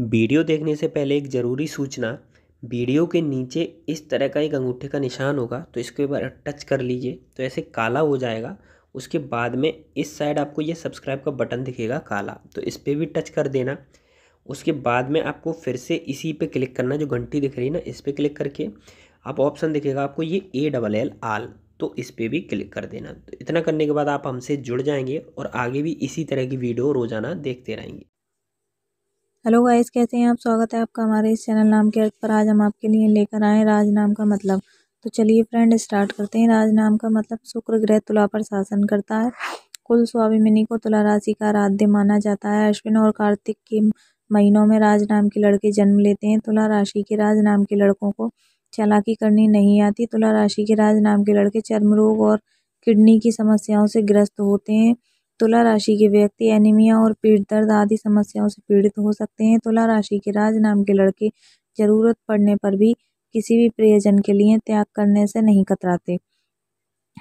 video देखने से पहले एक ज़रूरी सूचना वीडियो के नीचे इस तरह का एक अंगूठे का निशान होगा तो इसको एक बार टच कर लीजिए तो ऐसे काला हो जाएगा उसके बाद में इस साइड आपको ये सब्सक्राइब का बटन दिखेगा काला तो इस पर भी टच कर देना उसके बाद में आपको फिर से इसी पे क्लिक करना जो घंटी दिख रही है ना इस पर क्लिक करके आप ऑप्शन दिखेगा आपको ये ए डबल एल आल तो इस पर भी क्लिक कर देना तो इतना करने के बाद आप हमसे जुड़ जाएंगे और आगे भी इसी तरह की वीडियो रोज़ाना देखते रहेंगे हेलो गाइस कैसे हैं आप स्वागत है आपका हमारे इस चैनल नाम के अर्थ पर आज हम आपके लिए लेकर आए राज नाम का मतलब तो चलिए फ्रेंड स्टार्ट करते हैं राज नाम का मतलब शुक्र ग्रह तुला पर शासन करता है कुल स्वाभिमिनी को तुला राशि का आराध्य माना जाता है अश्विन और कार्तिक के महीनों में राज नाम के लड़के जन्म लेते हैं तुला राशि के राज नाम के लड़कों को चालाकी करनी नहीं आती तुला राशि के राज नाम के लड़के चर्म रोग और किडनी की समस्याओं से ग्रस्त होते हैं तुला राशि के व्यक्ति एनीमिया और पेट दर्द आदि समस्याओं से पीड़ित हो सकते हैं तुला राशि के राज नाम के लड़के जरूरत पड़ने पर भी किसी भी प्रियजन के लिए त्याग करने से नहीं कतराते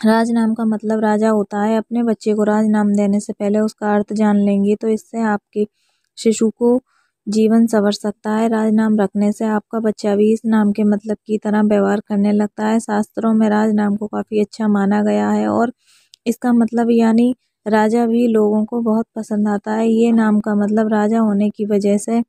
राज नाम का मतलब राजा होता है अपने बच्चे को राज नाम देने से पहले उसका अर्थ जान लेंगे तो इससे आपके शिशु को जीवन संवर सकता है राजनाम रखने से आपका बच्चा भी इस नाम के मतलब की तरह व्यवहार करने लगता है शास्त्रों में राजनाम को काफ़ी अच्छा माना गया है और इसका मतलब यानी राजा भी लोगों को बहुत पसंद आता है ये नाम का मतलब राजा होने की वजह से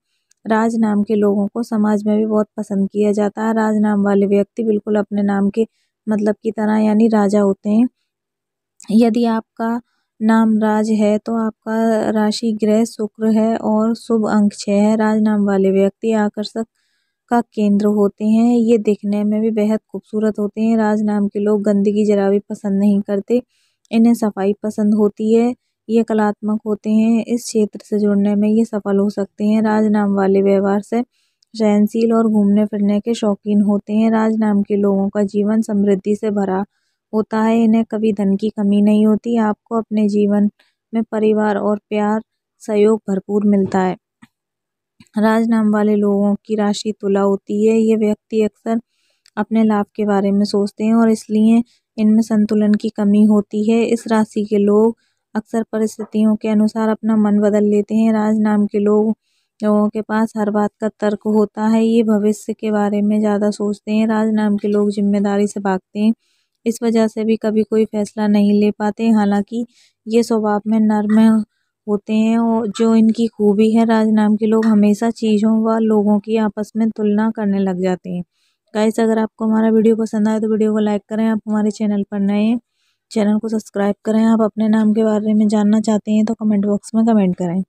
राज नाम के लोगों को समाज में भी बहुत पसंद किया जाता है राज नाम वाले व्यक्ति बिल्कुल अपने नाम के मतलब की तरह यानी राजा होते हैं यदि आपका नाम राज है तो आपका राशि ग्रह शुक्र है और शुभ अंक छः है राज नाम वाले व्यक्ति आकर्षक का केंद्र होते हैं ये दिखने में भी बेहद खूबसूरत होते हैं राज नाम के लोग गंदगी जरा भी पसंद नहीं करते इन्हें सफाई पसंद होती है ये कलात्मक होते हैं इस क्षेत्र से जुड़ने में ये सफल हो सकते हैं राजनाम वाले व्यवहार से सहनशील और घूमने फिरने के शौकीन होते हैं राजनाम के लोगों का जीवन समृद्धि से भरा होता है इन्हें कभी धन की कमी नहीं होती आपको अपने जीवन में परिवार और प्यार सहयोग भरपूर मिलता है राजनाम वाले लोगों की राशि तुला होती है ये व्यक्ति अक्सर अपने लाभ के बारे में सोचते हैं और इसलिए इनमें संतुलन की कमी होती है इस राशि के लोग अक्सर परिस्थितियों के अनुसार अपना मन बदल लेते हैं राज नाम के लोग लोगों के पास हर बात का तर्क होता है ये भविष्य के बारे में ज़्यादा सोचते हैं राज नाम के लोग जिम्मेदारी से भागते हैं इस वजह से भी कभी कोई फैसला नहीं ले पाते हालांकि ये स्वभाव में नर्म होते हैं और जो इनकी खूबी है राज नाम के लोग हमेशा चीज़ों व लोगों की आपस में तुलना करने लग जाते हैं गाइस अगर आपको हमारा वीडियो पसंद आए तो वीडियो को लाइक करें आप हमारे चैनल पर नए हैं चैनल को सब्सक्राइब करें आप अपने नाम के बारे में जानना चाहते हैं तो कमेंट बॉक्स में कमेंट करें